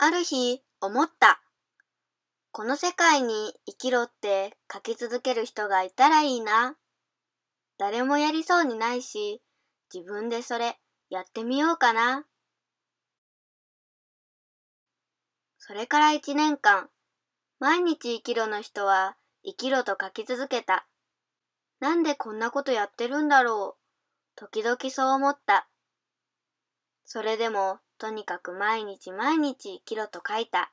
ある日、思った。この世界に生きろって書き続ける人がいたらいいな。誰もやりそうにないし、自分でそれやってみようかな。それから一年間、毎日生きろの人は生きろと書き続けた。なんでこんなことやってるんだろう。時々そう思った。それでもとにかく毎日毎日キロろと書いた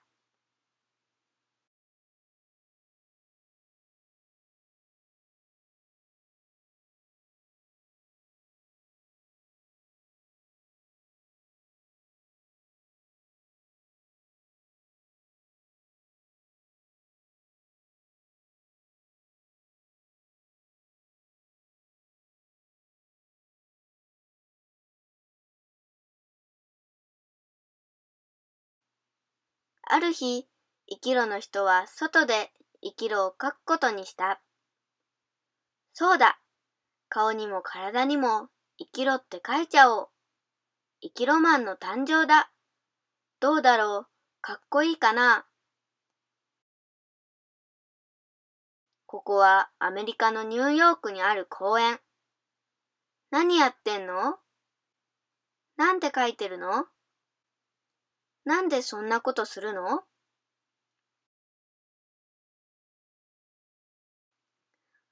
ある日、生きろの人は外で生きろを書くことにした。そうだ。顔にも体にも生きろって書いちゃおう。生きろマンの誕生だ。どうだろう。かっこいいかな。ここはアメリカのニューヨークにある公園。何やってんのなんて書いてるのなんでそんなことするの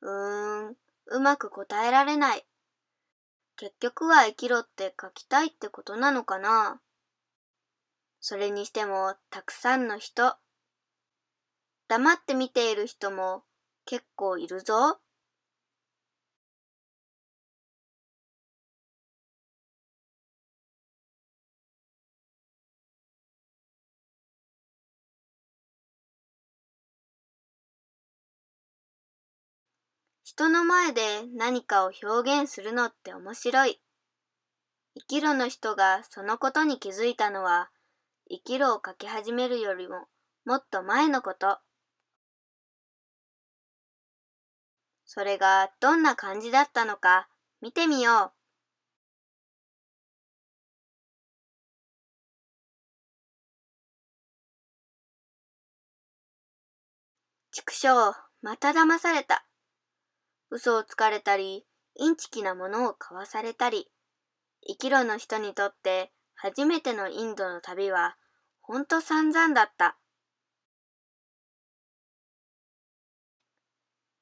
うーん、うまく答えられない。結局は生きろって書きたいってことなのかなそれにしても、たくさんの人。黙って見ている人も結構いるぞ。人の前で何かを表現するのって面白い。生きろの人がそのことに気づいたのは、生きろを書き始めるよりももっと前のこと。それがどんな感じだったのか見てみよう。畜生、また騙された。嘘をつかれたり、インチキなものを買わされたり、生きろの人にとって初めてのインドの旅は、ほんと散々だった。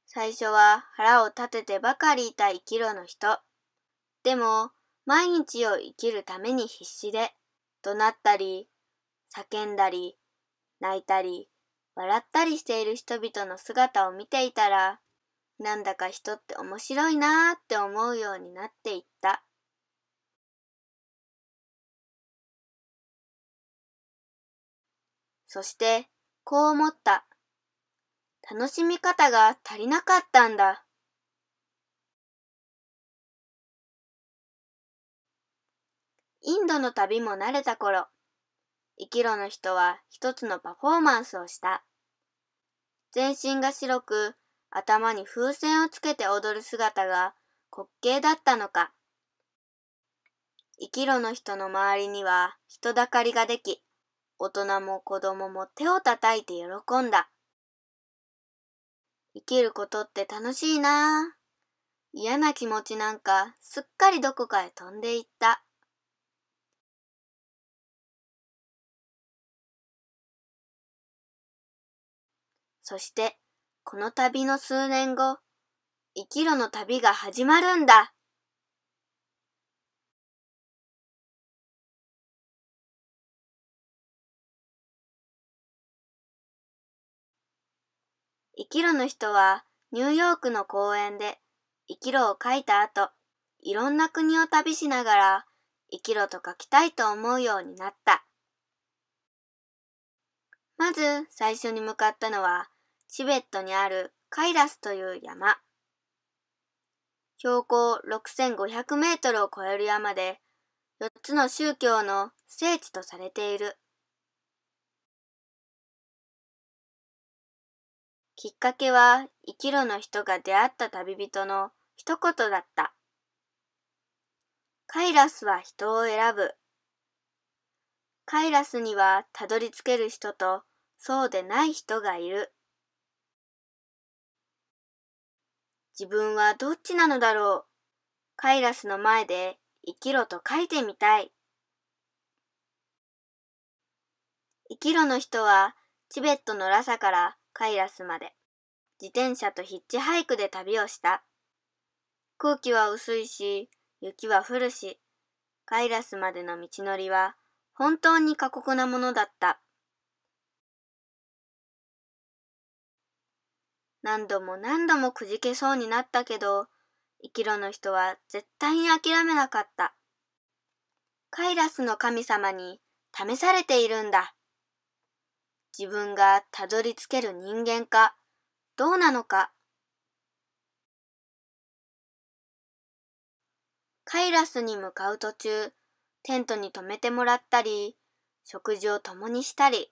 最初は腹を立ててばかりいた生きろの人。でも、毎日を生きるために必死で、怒鳴ったり、叫んだり、泣いたり、笑ったりしている人々の姿を見ていたら、なんだか人って面白いなーって思うようになっていった。そして、こう思った。楽しみ方が足りなかったんだ。インドの旅も慣れた頃、生きろの人は一つのパフォーマンスをした。全身が白く頭に風船をつけて踊る姿が滑稽だったのか。生きろの人の周りには人だかりができ、大人も子供も手を叩いて喜んだ。生きることって楽しいな嫌な気持ちなんかすっかりどこかへ飛んでいった。そしてこの旅の数年後、生きろの旅が始まるんだ。生きろの人はニューヨークの公園で生きろを書いた後、いろんな国を旅しながら生きろと書きたいと思うようになった。まず最初に向かったのはチベットにあるカイラスという山。標高6500メートルを超える山で、4つの宗教の聖地とされている。きっかけは生きろの人が出会った旅人の一言だった。カイラスは人を選ぶ。カイラスにはたどり着ける人とそうでない人がいる。自分はどっちなのだろう。カイラスの前で生きろと書いてみたい。生きろの人はチベットのラサからカイラスまで自転車とヒッチハイクで旅をした。空気は薄いし、雪は降るし、カイラスまでの道のりは本当に過酷なものだった。何度も何度もくじけそうになったけど、生きろの人は絶対に諦めなかった。カイラスの神様に試されているんだ。自分がたどり着ける人間か、どうなのか。カイラスに向かう途中、テントに泊めてもらったり、食事を共にしたり、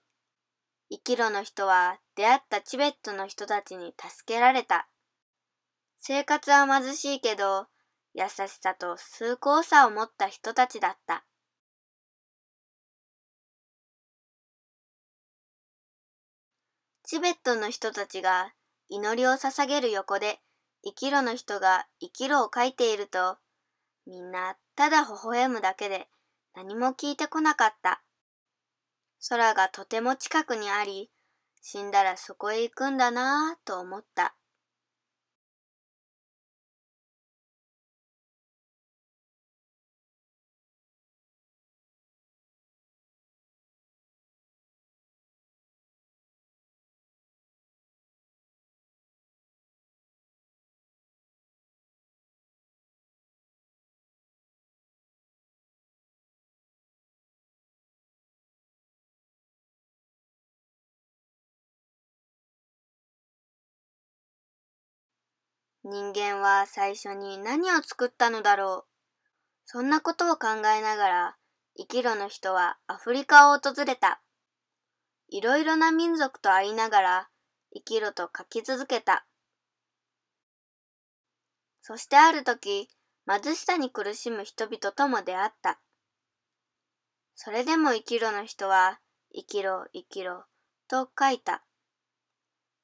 キロの人は出会ったチベットの人たちに助けられた。生活は貧しいけど、優しさと崇高さを持った人たちだった。チベットの人たちが祈りを捧げる横で、生きろの人が生きろを書いていると、みんなただ微笑むだけで何も聞いてこなかった。空がとても近くにあり、死んだらそこへ行くんだなぁと思った。人間は最初に何を作ったのだろう。そんなことを考えながら、生きろの人はアフリカを訪れた。いろいろな民族と会いながら、生きろと書き続けた。そしてある時、貧しさに苦しむ人々とも出会った。それでも生きろの人は、生きろ、生きろ、と書いた。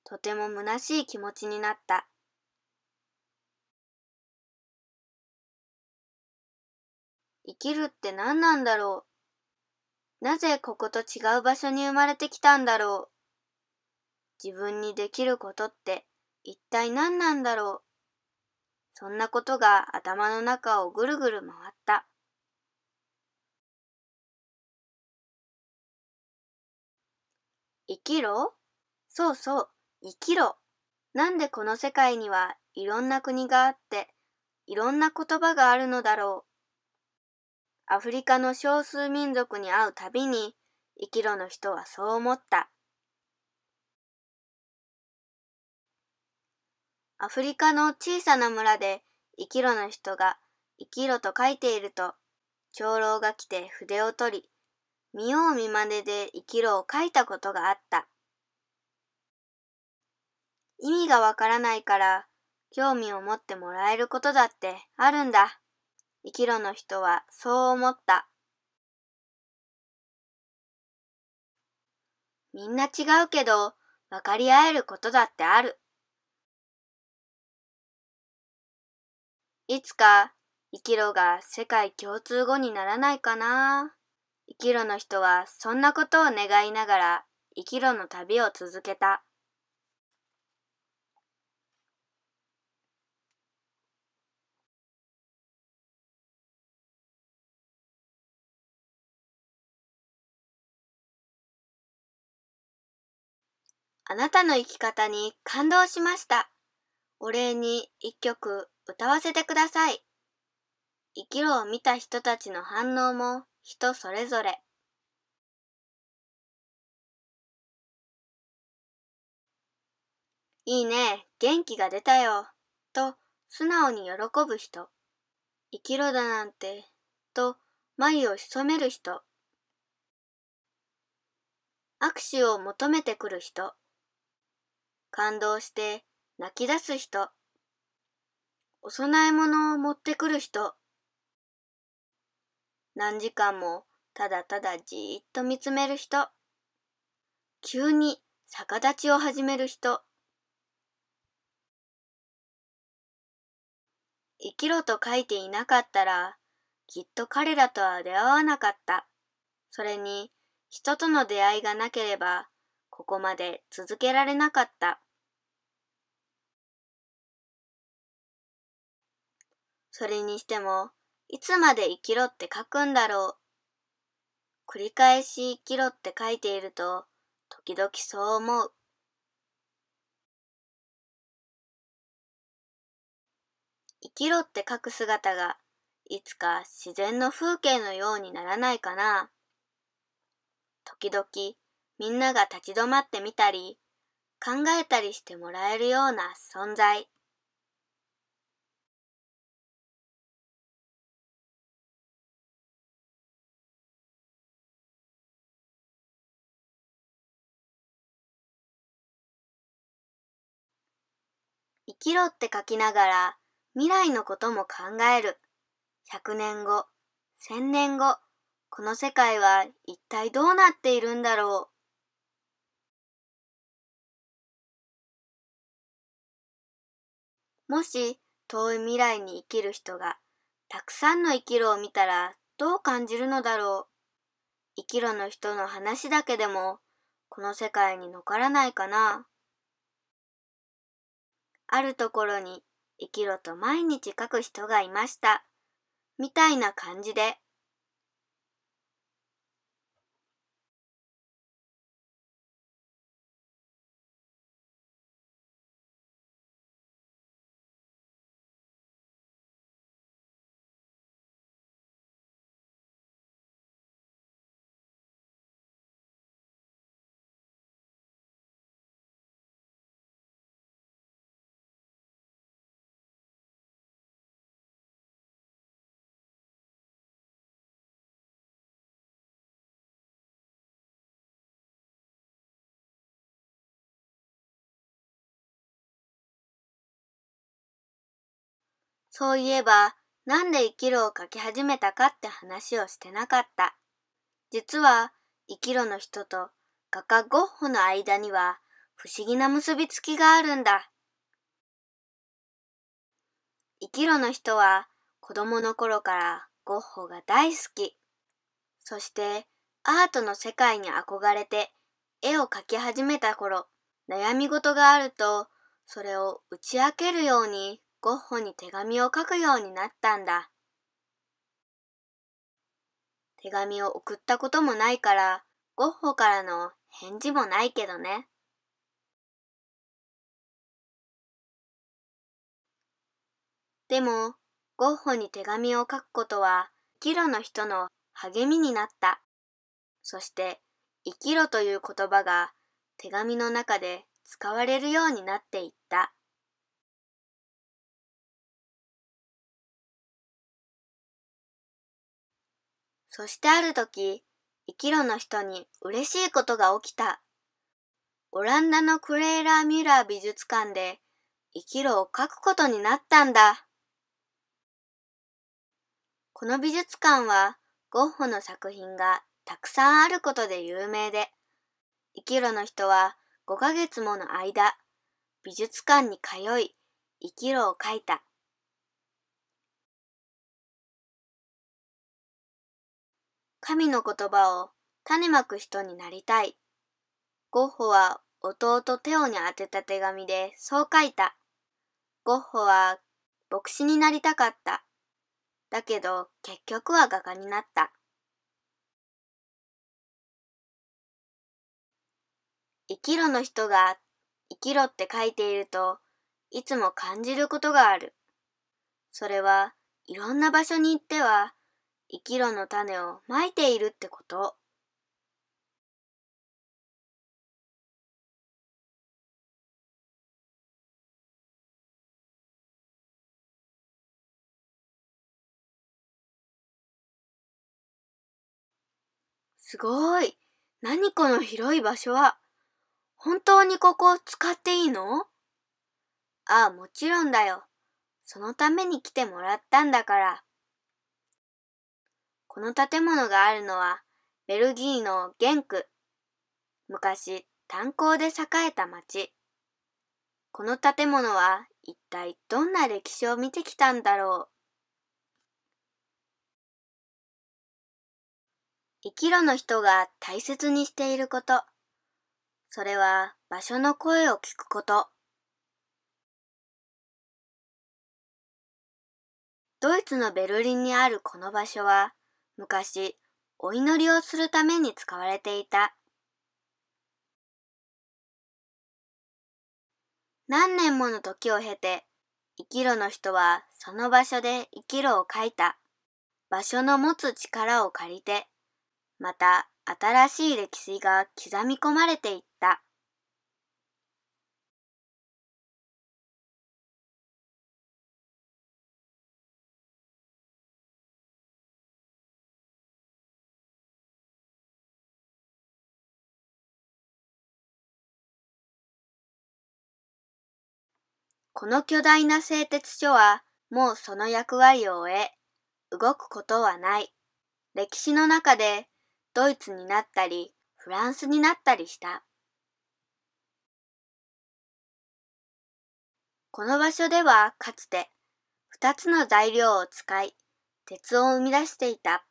とても虚しい気持ちになった。生きるって何なんだろうなぜここと違う場所に生まれてきたんだろう自分にできることって一体何なんだろうそんなことが頭の中をぐるぐる回った。生きろそうそう、生きろ。なんでこの世界にはいろんな国があって、いろんな言葉があるのだろう。アフリカの少数民族に会うたびに、生きろの人はそう思った。アフリカの小さな村で生きろの人が生きろと書いていると、長老が来て筆を取り、見よう見まねで生きろを書いたことがあった。意味がわからないから、興味を持ってもらえることだってあるんだ。生きろの人はそう思った。みんな違うけど、分かり合えることだってある。いつか、生きろが世界共通語にならないかな。生きろの人はそんなことを願いながら、生きろの旅を続けた。あなたの生き方に感動しました。お礼に一曲歌わせてください。生きろを見た人たちの反応も人それぞれ。いいね、元気が出たよ、と素直に喜ぶ人。生きろだなんて、と眉を潜める人。握手を求めてくる人。感動して泣き出す人。お供え物を持ってくる人。何時間もただただじーっと見つめる人。急に逆立ちを始める人。生きろと書いていなかったら、きっと彼らとは出会わなかった。それに、人との出会いがなければ、ここまで続けられなかった。それにしても、いつまで生きろって書くんだろう。繰り返し生きろって書いていると、時々そう思う。生きろって書く姿が、いつか自然の風景のようにならないかな。時々、みんなが立ち止まってみたり、考えたりしてもらえるような存在。生きろって書きながら未来のことも考える。100年後、1000年後、この世界は一体どうなっているんだろう。もし遠い未来に生きる人がたくさんの生きろを見たらどう感じるのだろう。生きろの人の話だけでもこの世界に残らないかな。あるところに生きろと毎日書く人がいました。みたいな感じで。そういえば、なんで生きろを書き始めたかって話をしてなかった。実は、生きろの人と画家ゴッホの間には不思議な結びつきがあるんだ。生きろの人は子供の頃からゴッホが大好き。そしてアートの世界に憧れて絵を描き始めた頃、悩み事があるとそれを打ち明けるようにゴッホに手紙を書くようになったんだ。手紙を送ったこともないから、ゴッホからの返事もないけどね。でも、ゴッホに手紙を書くことは、生きろの人の励みになった。そして、生きろという言葉が手紙の中で使われるようになっていった。そしてある時、生きろの人に嬉しいことが起きた。オランダのクレーラーミュラー美術館で生きろを描くことになったんだ。この美術館はゴッホの作品がたくさんあることで有名で、生きろの人は5ヶ月もの間、美術館に通い、生きろを描いた。神の言葉を種まく人になりたい。ゴッホは弟テオに宛てた手紙でそう書いた。ゴッホは牧師になりたかった。だけど結局は画家になった。生きろの人が生きろって書いているといつも感じることがある。それはいろんな場所に行っては生きろの種をまいているってこと。すごい。何この広い場所は。本当にここを使っていいのああ、もちろんだよ。そのために来てもらったんだから。この建物があるのはベルギーのゲンク。昔、炭鉱で栄えた町。この建物は一体どんな歴史を見てきたんだろう。生きろの人が大切にしていること。それは場所の声を聞くこと。ドイツのベルリンにあるこの場所は昔、お祈りをするために使われていた。何年もの時を経て、生きろの人はその場所で生きろを書いた。場所の持つ力を借りて、また新しい歴史が刻み込まれていった。この巨大な製鉄所はもうその役割を終え、動くことはない。歴史の中でドイツになったり、フランスになったりした。この場所ではかつて2つの材料を使い、鉄を生み出していた。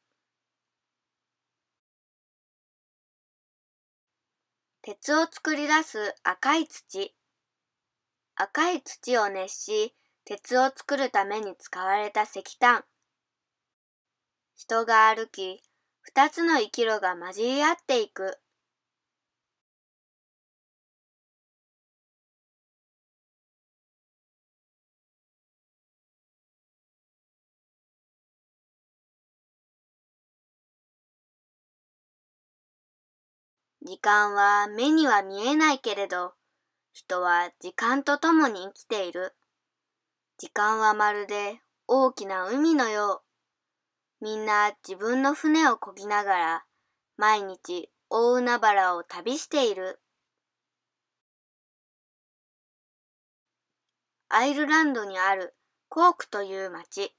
鉄を作り出す赤い土赤い土を熱し、鉄を作るために使われた石炭。人が歩き、二つの生き路が混じり合っていく。時間は目には見えないけれど、人は時間とともに生きている。時間はまるで大きな海のよう。みんな自分の船をこぎながら、毎日大海原を旅している。アイルランドにあるコークという町。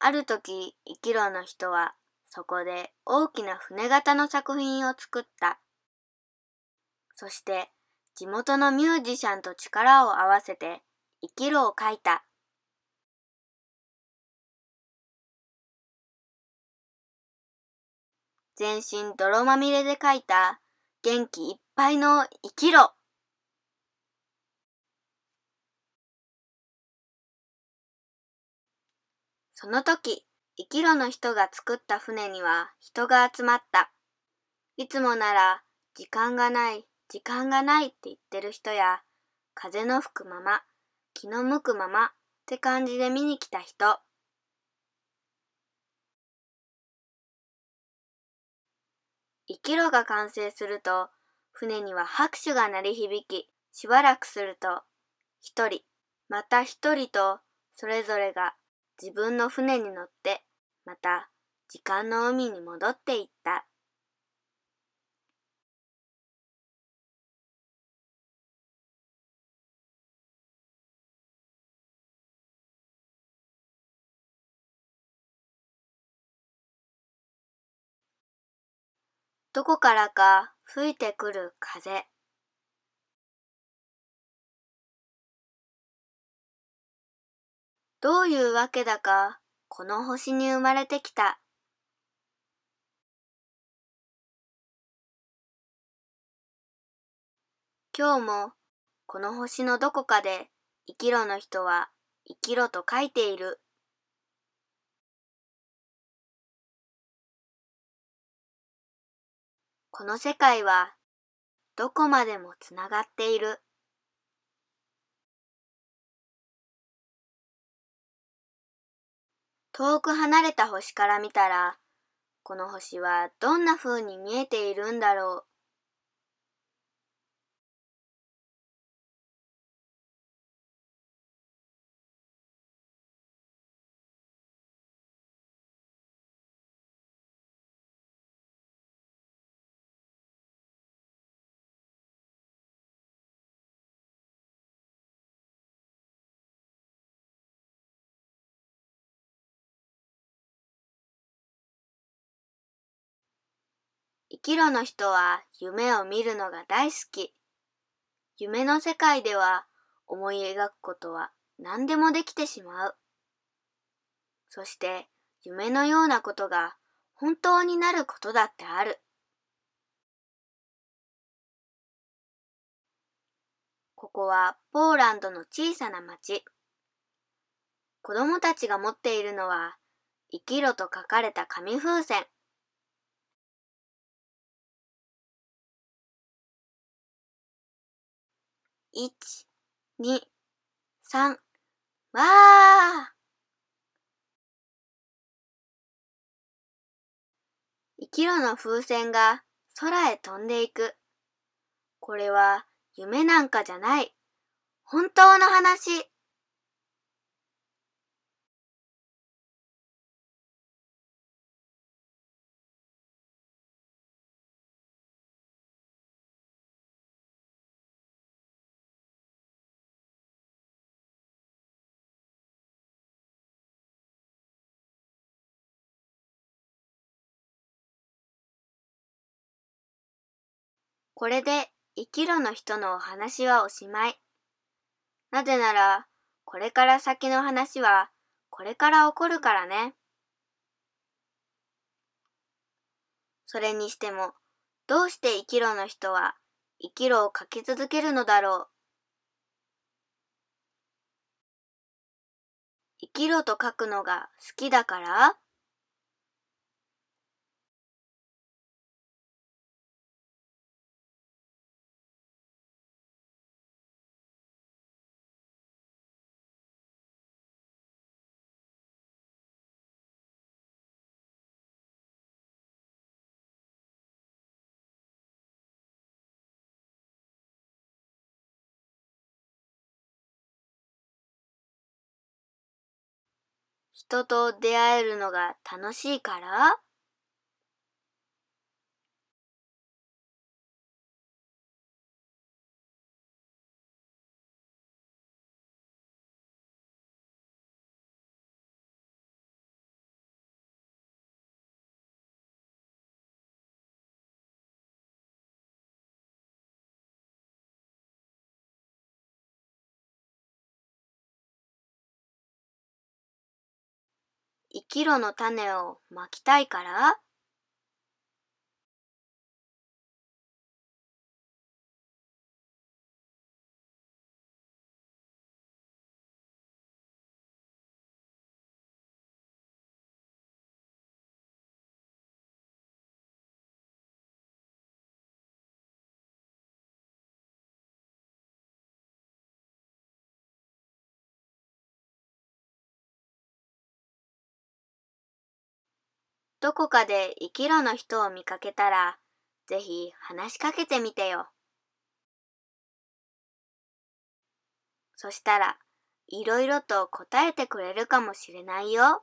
ある時、生きろの人はそこで大きな船型の作品を作った。そして地元のミュージシャンと力を合わせて「生きる」を書いた。全身泥まみれで書いた元気いっぱいの生きろ。その時、生きろの人が作った船には人が集まった。いつもなら時間がない時間がないって言ってる人や、風の吹くまま、気の向くままって感じで見に来た人。生きろが完成すると、船には拍手が鳴り響き、しばらくすると、一人、また一人と、それぞれが自分の船に乗って、また時間の海に戻っていった。どこからか吹いてくる風。どういうわけだか、この星に生まれてきた。今日も、この星のどこかで、生きろの人は、生きろと書いている。この世界はどこまでもつながっている。遠く離れた星から見たら、この星はどんな風に見えているんだろう。キロの人は夢を見るのが大好き。夢の世界では思い描くことは何でもできてしまう。そして夢のようなことが本当になることだってある。ここはポーランドの小さな町。子供たちが持っているのは生きろと書かれた紙風船。1、2、3、わあ生きろの風船が空へ飛んでいく。これは夢なんかじゃない。本当の話。これで生きろの人のお話はおしまい。なぜなら、これから先の話は、これから起こるからね。それにしても、どうして生きろの人は、生きろを書き続けるのだろう。生きろと書くのが好きだから人と出会えるのが楽しいからキロの種をまきたいからどこかで生きろの人を見かけたら、ぜひ話しかけてみてよ。そしたら、いろいろと答えてくれるかもしれないよ。